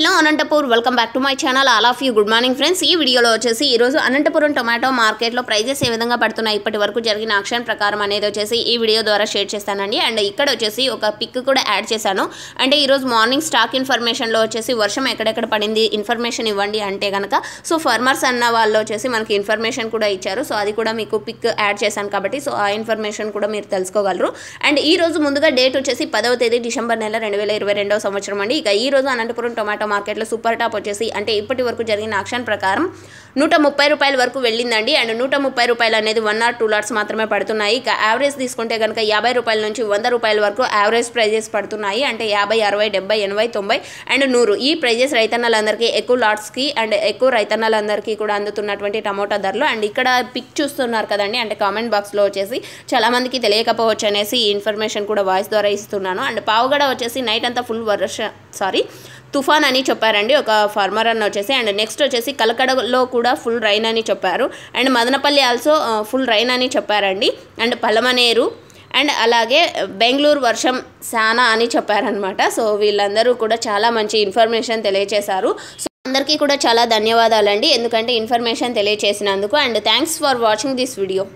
hello Anantapur welcome back to my channel all of you good morning friends ఈ వీడియోలో వచ్చేసి ఈరోజు అనంతపురం టొమాటో మార్కెట్లో ప్రైజెస్ ఏ విధంగా పడుతున్నాయి ఇప్పటి వరకు జరిగిన ఆక్షన్ ప్రకారం అనేది వచ్చేసి ఈ వీడియో ద్వారా షేర్ చేస్తానండి అండ్ ఇక్కడ వచ్చేసి ఒక పిక్ కూడా యాడ్ చేశాను అంటే ఈరోజు మార్నింగ్ స్టాక్ ఇన్ఫర్మేషన్లో వచ్చేసి వర్షం ఎక్కడెక్కడ పడింది ఇన్ఫర్మేషన్ ఇవ్వండి అంటే కనుక సో ఫార్మర్స్ అన్న వాళ్ళు వచ్చేసి మనకి ఇన్ఫర్మేషన్ కూడా ఇచ్చారు సో అది కూడా మీకు పిక్ యాడ్ చేశాను కాబట్టి సో ఆ ఇన్ఫర్మేషన్ కూడా మీరు తెలుసుకోగలరు అండ్ ఈ రోజు ముందుగా డేట్ వచ్చేసి పదవ తేదీ డిసెంబర్ నెల రెండు సంవత్సరం అండి ఇక ఈ రోజు అనంతపురం టొమాటో మార్కెట్లో సూపర్ టాప్ వచ్చేసి అంటే ఇప్పటి వరకు జరిగిన ఆక్షన్ ప్రకారం నూట ముప్పై రూపాయల వరకు వెళ్ళిందండి అండ్ నూట ముప్పై రూపాయలు అనేది వన్ ఆర్ టూ లాట్స్ మాత్రమే పడుతున్నాయి ఇక యావరేజ్ తీసుకుంటే కనుక యాభై రూపాయల నుంచి వంద రూపాయల వరకు యావరేజ్ ప్రైజెస్ పడుతున్నాయి అంటే యాభై అరవై డెబ్బై ఎనభై తొంభై అండ్ నూరు ఈ ప్రైజెస్ రైతన్నలందరికీ ఎక్కువ లాట్స్కి అండ్ ఎక్కువ రైతన్నలందరికీ కూడా అందుతున్నటువంటి టమోటా ధరలు అండ్ ఇక్కడ పిక్ చూస్తున్నారు కదండి అంటే కామెంట్ బాక్స్లో వచ్చేసి చాలామందికి తెలియకపోవచ్చు అనేసి ఇన్ఫర్మేషన్ కూడా వాయిస్ ద్వారా ఇస్తున్నాను అండ్ పావుగడ వచ్చేసి నైట్ అంతా ఫుల్ వర్ష సారీ తుఫాన్ అని చెప్పారండి ఒక ఫార్మర్ అన్న వచ్చేసి అండ్ నెక్స్ట్ వచ్చేసి కలకడలో కూడా ఫుల్ రైన్ అని చెప్పారు and Madanapalli also full rain అని చెప్పారండి అండ్ పలమనేరు అండ్ అలాగే బెంగళూరు వర్షం సానా అని చెప్పారనమాట సో వీళ్ళందరూ కూడా చాలా మంచి ఇన్ఫర్మేషన్ తెలియజేశారు సో అందరికీ కూడా చాలా ధన్యవాదాలండి ఎందుకంటే ఇన్ఫర్మేషన్ తెలియజేసినందుకు and thanks for watching this video